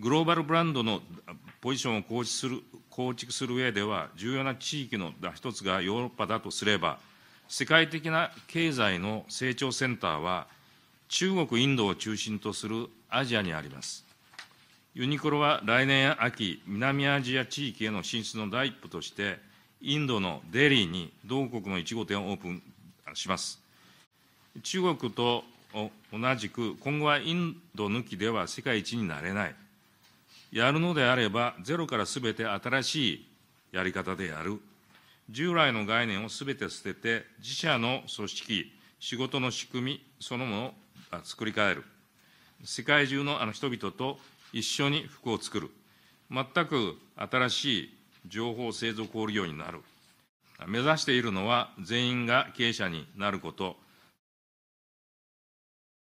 グローバルブランドのポジションを構築する構築する上では、重要な地域の一つがヨーロッパだとすれば、世界的な経済の成長センターは、中国、インドを中心とするアジアにあります。ユニクロは来年秋、南アジア地域への進出の第一歩として、インドのデリーに同国の1号店をオープンします。中国と同じく、今後はインド抜きでは世界一になれない。やるのであれば、ゼロからすべて新しいやり方でやる、従来の概念をすべて捨てて、自社の組織、仕事の仕組みそのものを作り変える、世界中のあの人々と一緒に服を作る、全く新しい情報製造小売業になる、目指しているのは、全員が経営者になること。